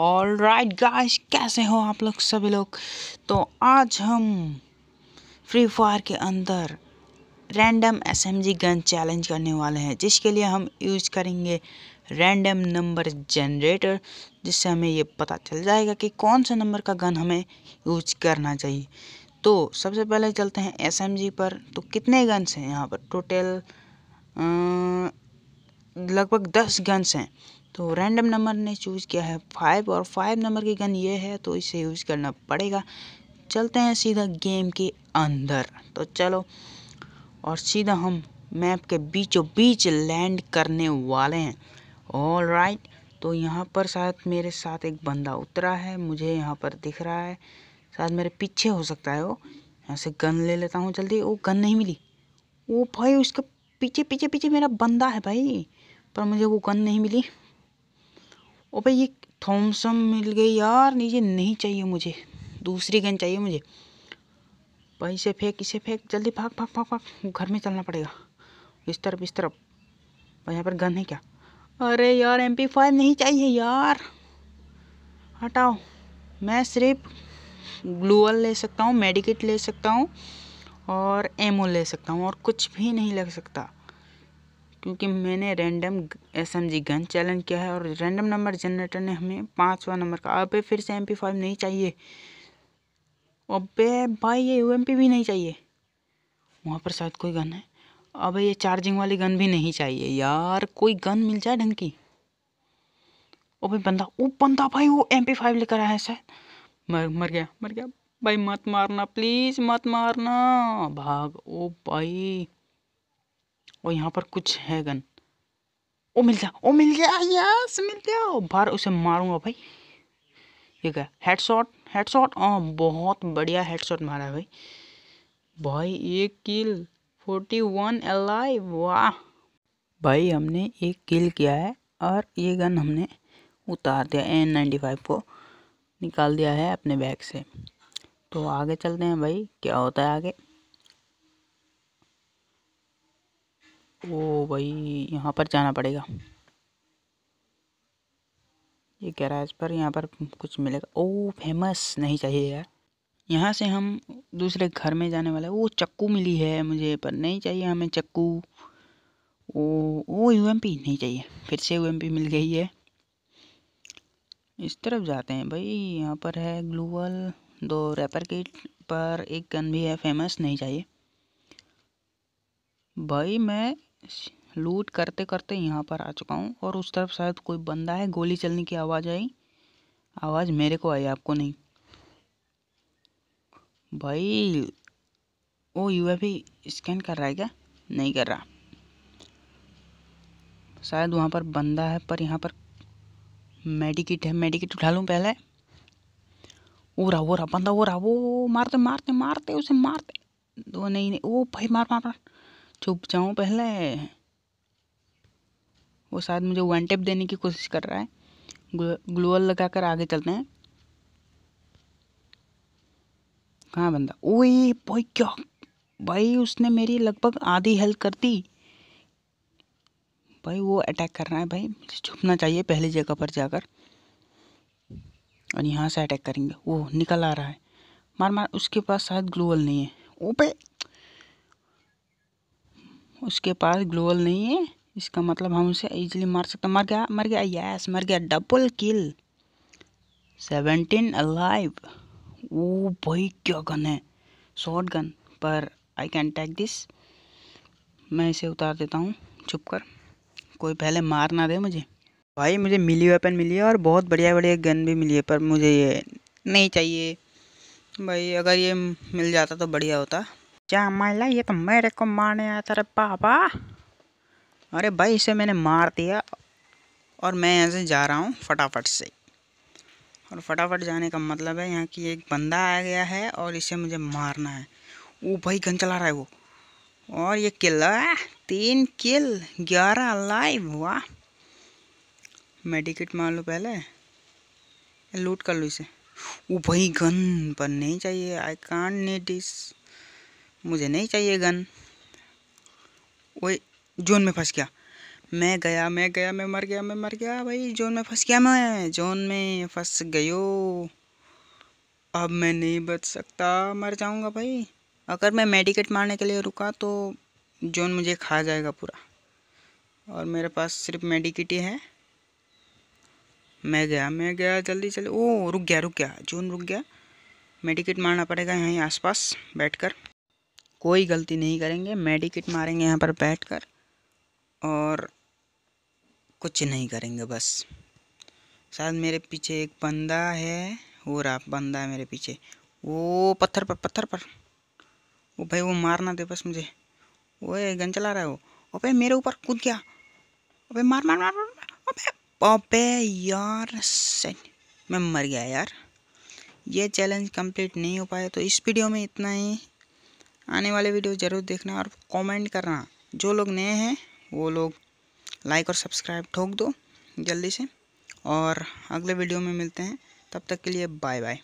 all right guys कैसे हो आप लोग सभी लोग तो आज हम फ्री फायर के अंदर रैंडम एसएमजी गन चैलेंज करने वाले हैं जिसके लिए हम यूज करेंगे रैंडम नंबर जनरेटर जिससे हमें ये पता चल जाएगा कि कौन सा नंबर का गन हमें यूज करना चाहिए तो सबसे पहले चलते हैं एसएमजी पर तो कितने गन्स हैं यहाँ पर टोटल लगभग दस गन्स हैं तो रैंडम नंबर ने चूज़ किया है फाइव और फाइव नंबर की गन ये है तो इसे यूज़ करना पड़ेगा चलते हैं सीधा गेम के अंदर तो चलो और सीधा हम मैप के बीचों बीच लैंड करने वाले हैं ऑल राइट right, तो यहाँ पर शायद मेरे साथ एक बंदा उतरा है मुझे यहाँ पर दिख रहा है शायद मेरे पीछे हो सकता है वो यहाँ से गन ले लेता हूँ जल्दी वो गन नहीं मिली वो भाई उसके पीछे पीछे पीछे मेरा बंदा है भाई पर मुझे वो गन नहीं मिली ओ भाई ये थॉमसम मिल गई यार नहीं ये नहीं चाहिए मुझे दूसरी गन चाहिए मुझे भाई इसे फेंक इसे फेंक जल्दी भाग भाग भाग भाग घर में चलना पड़ेगा इस तरफ इस तरफ भाई यहाँ पर गन है क्या अरे यार एम पी फाइव नहीं चाहिए यार हटाओ मैं सिर्फ ग्लूअल ले सकता हूँ मेडिकेट ले सकता हूँ और एमओ ले सकता हूँ और कुछ भी नहीं लग सकता क्योंकि मैंने random S M G gun challenge किया है और रैंडम नंबर जनरेटर ने हमें पाँचवा नंबर का अबे फिर से एम पी फाइव नहीं चाहिए अबे भाई ये यू एम पी भी नहीं चाहिए वहाँ पर शायद कोई गन है अब ये चार्जिंग वाली गन भी नहीं चाहिए यार कोई गन मिल जाए ढंग की अबे भाई बंदा वो बंदा भाई वो एम पी फाइव लेकर आया है शायद मर मर गया मर गया भाई मत मारना प्लीज़ मत मारना भाग ओ भाई और यहाँ पर कुछ है गन ओ मिल गया ओ मिल गया यस मिल गया बाहर उसे मारूंगा भाई ये क्या हेड शॉट हेड शॉट हाँ बहुत बढ़िया हेड शॉट मारा है भाई भाई एक किल फोर्टी वन अलाइव वाह भाई हमने एक किल किया है और ये गन हमने उतार दिया एन नाइन्टी फाइव को निकाल दिया है अपने बैग से तो आगे चलते हैं भाई क्या होता है आगे ओ भाई यहाँ पर जाना पड़ेगा ये गैराज पर यहाँ पर कुछ मिलेगा ओ फेमस नहीं चाहिए यार यहाँ से हम दूसरे घर में जाने वाले वो चक्कू मिली है मुझे पर नहीं चाहिए हमें चक्कू ओ ओ यू नहीं चाहिए फिर से यू मिल गई है इस तरफ जाते हैं भाई यहाँ पर है ग्लूवल दो रैपर किट पर एक गन भी है फेमस नहीं चाहिए भाई मैं लूट करते करते यहाँ पर आ चुका हूँ और उस तरफ शायद कोई बंदा है गोली चलने की आवाज़ आई आवाज़ मेरे को आई आपको नहीं भाई वो यू स्कैन कर रहा है क्या नहीं कर रहा शायद वहाँ पर बंदा है पर यहाँ पर मेडिकिट है मेडिकेट उठा लूँ पहले वो रहा वो रहा बंदा वो रहा वो मारते मारते मारते उसे मारते दो नहीं नहीं वो भाई मार मार मार छुप जाऊँ पहले वो शायद मुझे वन टेप देने की कोशिश कर रहा है ग्लोअल लगा कर आगे चलते हैं कहाँ बंदा ओए भाई क्या भाई उसने मेरी लगभग आधी हेल्प कर दी भाई वो अटैक कर रहा है भाई मुझे छुपना चाहिए पहली जगह पर जाकर और यहाँ से अटैक करेंगे वो निकल आ रहा है मार मार उसके पास शायद ग्लोअल नहीं है भाई उसके पास ग्लोबल नहीं है इसका मतलब हम उसे इजीली मार सकते मर गया मर गया यस मर गया डबल किल सेवेंटीन अलाइव वो भाई क्या गन है शॉर्ट गन पर आई कैन टैक दिस मैं इसे उतार देता हूँ छुप कर कोई पहले मार ना दे मुझे भाई मुझे मिली वेपन मिली है और बहुत बढ़िया बढ़िया गन भी मिली है पर मुझे ये नहीं चाहिए भाई अगर ये मिल जाता तो बढ़िया होता क्या महिला ये तो मेरे को मारने आया था अरे पापा अरे भाई इसे मैंने मार दिया और मैं यहाँ से जा रहा हूँ फटाफट से और फटाफट जाने का मतलब है यहाँ की एक बंदा आ गया है और इसे मुझे मारना है वो भाई गन चला रहा है वो और ये किल तीन किल ग्यारह लाइव हुआ मेडिकेट मार लो पहले लूट कर लो इसे वो भाई गन पर नहीं चाहिए आई कान नीड दिस मुझे नहीं चाहिए गन वही जोन में फंस गया मैं गया मैं गया मैं मर गया मैं मर गया भाई जोन में फंस गया मैं जोन में फंस गयो अब मैं नहीं बच सकता मर जाऊंगा भाई अगर मैं मेडिकेट मारने के लिए रुका तो जोन मुझे खा जाएगा पूरा और मेरे पास सिर्फ मेडिकेट ही है मैं गया मैं गया जल्दी चले ओ रुक गया रुक गया जोन रुक गया मेडिकेट मारना पड़ेगा यहीं आसपास बैठकर कोई गलती नहीं करेंगे मेडिकेट मारेंगे यहाँ पर बैठ कर और कुछ नहीं करेंगे बस शायद मेरे पीछे एक बंदा है हो रहा बंदा है मेरे पीछे वो पत्थर पर पत्थर पर वो भाई वो मारना दे बस मुझे वो गन चला रहा है वो अबे मेरे ऊपर कूद गया अबे मार मार मार अबे अबे यार मैं मर गया यार ये चैलेंज कंप्लीट नहीं हो पाया तो इस वीडियो में इतना ही आने वाले वीडियो ज़रूर देखना और कमेंट करना जो लोग नए हैं वो लोग लाइक और सब्सक्राइब ठोक दो जल्दी से और अगले वीडियो में मिलते हैं तब तक के लिए बाय बाय